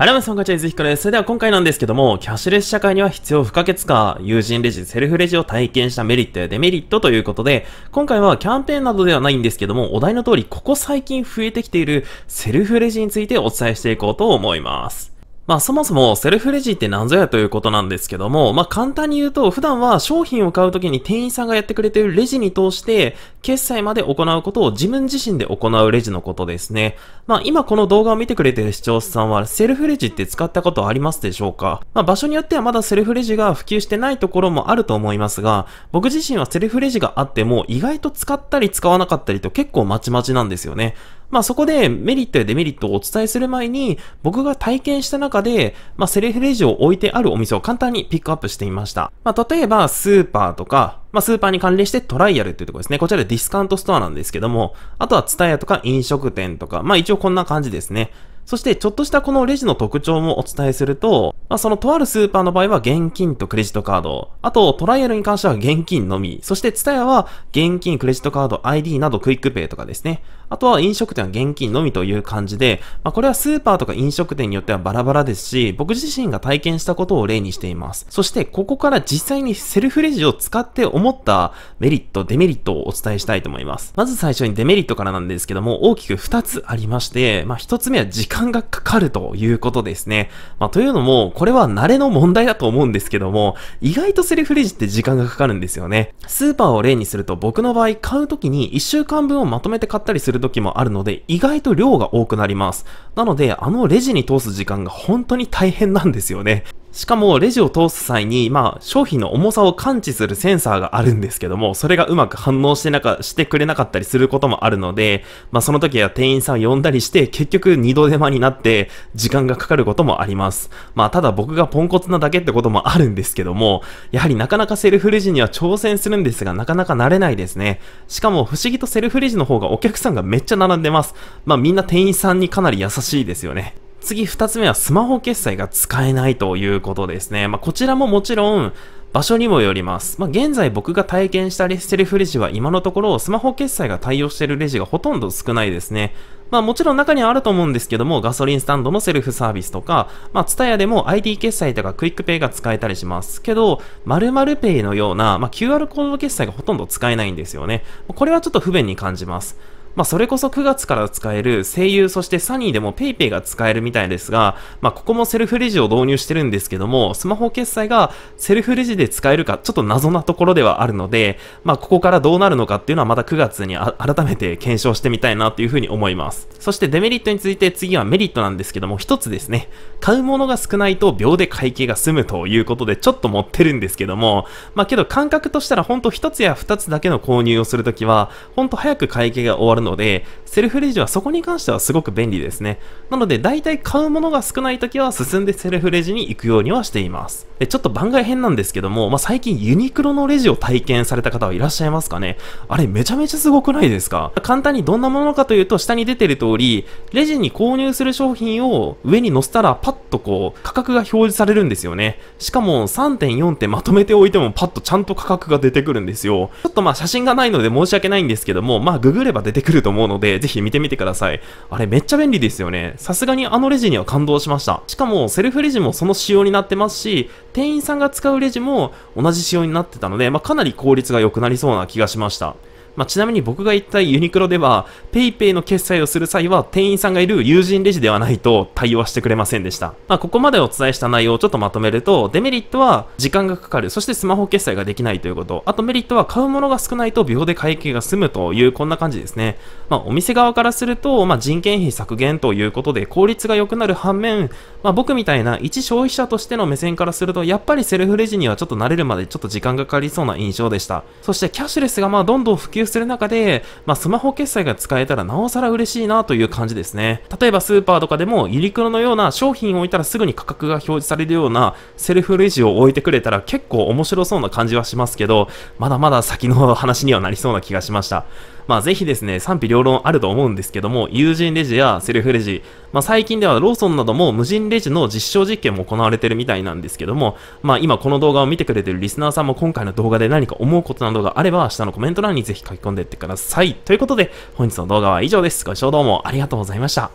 あい、まうも、こんにちは、ゆずひこです。それでは今回なんですけども、キャッシュレス社会には必要不可欠か、友人レジ、セルフレジを体験したメリットやデメリットということで、今回はキャンペーンなどではないんですけども、お題の通り、ここ最近増えてきているセルフレジについてお伝えしていこうと思います。まあそもそもセルフレジって何ぞやということなんですけども、まあ簡単に言うと普段は商品を買う時に店員さんがやってくれているレジに通して決済まで行うことを自分自身で行うレジのことですね。まあ今この動画を見てくれてる視聴者さんはセルフレジって使ったことありますでしょうかまあ場所によってはまだセルフレジが普及してないところもあると思いますが、僕自身はセルフレジがあっても意外と使ったり使わなかったりと結構まちまちなんですよね。まあそこでメリットやデメリットをお伝えする前に僕が体験した中で、まあセルフレジを置いてあるお店を簡単にピックアップしてみました。まあ例えばスーパーとかまあ、スーパーに関連してトライアルっていうところですね。こちらディスカウントストアなんですけども、あとはツタヤとか飲食店とか、まあ一応こんな感じですね。そして、ちょっとしたこのレジの特徴もお伝えすると、まあ、そのとあるスーパーの場合は現金とクレジットカード、あとトライアルに関しては現金のみ、そしてツタヤは現金、クレジットカード、ID などクイックペイとかですね。あとは飲食店は現金のみという感じで、まあ、これはスーパーとか飲食店によってはバラバラですし、僕自身が体験したことを例にしています。そして、ここから実際にセルフレジを使って思ったメリット、デメリットをお伝えしたいと思います。まず最初にデメリットからなんですけども、大きく2つありまして、まあ、1つ目は時間がかかるということですね。まあ、というのも、これは慣れの問題だと思うんですけども、意外とセルフレジって時間がかかるんですよね。スーパーを例にすると、僕の場合買う時に1週間分をまとめて買ったりするる時もあるので、意外と量が多くなります。なので、あのレジに通す時間が本当に大変なんですよね。しかもレジを通す際に、まあ、商品の重さを感知するセンサーがあるんですけども、それがうまく反応してなか、してくれなかったりすることもあるので、まあ、その時は店員さん呼んだりして、結局二度手間になって、時間がかかることもあります。まあ、ただ僕がポンコツなだけってこともあるんですけども、やはりなかなかセルフレジには挑戦するんですが、なかなか慣れないですね。しかも、不思議とセルフレジの方がお客さんがめっちゃ並んでます。まあ、みんな店員さんにかなり優しいですよね。次2つ目はスマホ決済が使えないということですね。まあ、こちらももちろん場所にもよります。まあ、現在僕が体験したセルフレジは今のところスマホ決済が対応しているレジがほとんど少ないですね。まあもちろん中にはあると思うんですけども、ガソリンスタンドのセルフサービスとか、まあツタヤでも ID 決済とかクイックペイが使えたりします。けど、〇〇ペイのような、まあ、QR コード決済がほとんど使えないんですよね。これはちょっと不便に感じます。まあ、それこそ9月から使える声優、そしてサニーでも PayPay が使えるみたいですが、まあ、ここもセルフレジを導入してるんですけども、スマホ決済がセルフレジで使えるか、ちょっと謎なところではあるので、まあ、ここからどうなるのかっていうのはまた9月に 改めて検証してみたいなというふうに思います。そしてデメリットについて次はメリットなんですけども、一つですね、買うものが少ないと秒で会計が済むということで、ちょっと持ってるんですけども、まあ、けど感覚としたらほんと1つや2つだけの購入をするときは、ほんと早く会計が終わるのので、セルフレジはそこに関してはすごく便利ですね。なので、大体買うものが少ない時は進んでセルフレジに行くようにはしています。で、ちょっと番外編なんですけども、まあ、最近ユニクロのレジを体験された方はいらっしゃいますかねあれめちゃめちゃすごくないですか簡単にどんなものかというと、下に出てる通り、レジに購入する商品を上に載せたらパッとこう、価格が表示されるんですよね。しかも3.4点まとめておいてもパッとちゃんと価格が出てくるんですよ。ちょっとま写真がないので申し訳ないんですけども、まあググれば出てくると思うので、ぜひ見てみてください。あれめっちゃ便利ですよね。さすがにあのレジには感動しました。しかもセルフレジもその仕様になってますし、店員さんが使うレジも同じ仕様になってたので、まあ、かなり効率が良くなりそうな気がしました。まあ、ちなみに僕が行ったユニクロでは、PayPay の決済をする際は店員さんがいる友人レジではないと対応はしてくれませんでした。まあ、ここまでお伝えした内容をちょっとまとめると、デメリットは時間がかかる、そしてスマホ決済ができないということ、あとメリットは買うものが少ないと秒で会計が済むという、こんな感じですね。まあ、お店側からすると、まあ、人件費削減ということで効率が良くなる反面、まあ、僕みたいな一消費者としての目線からすると、やっぱりセルフレジにはちょっと慣れるまでちょっと時間がかかりそうな印象でした。そしてキャッシュレスがまあどんどん普及する中で、まあ、スマホ決済が使えたらなおさら嬉しいなという感じですね。例えばスーパーとかでもユニクロのような商品を置いたらすぐに価格が表示されるようなセルフレジを置いてくれたら結構面白そうな感じはしますけど、まだまだ先の話にはなりそうな気がしました。まあぜひですね、賛否両論あると思うんですけども、友人レジやセルフレジ、まあ、最近ではローソンなども無人レジの実証実験も行われてるみたいなんですけども、まあ、今この動画を見てくれてるリスナーさんも今回の動画で何か思うことなどがあれば、下のコメント欄にぜひ書き込んでいってください。ということで、本日の動画は以上です。ご視聴どうもありがとうございました。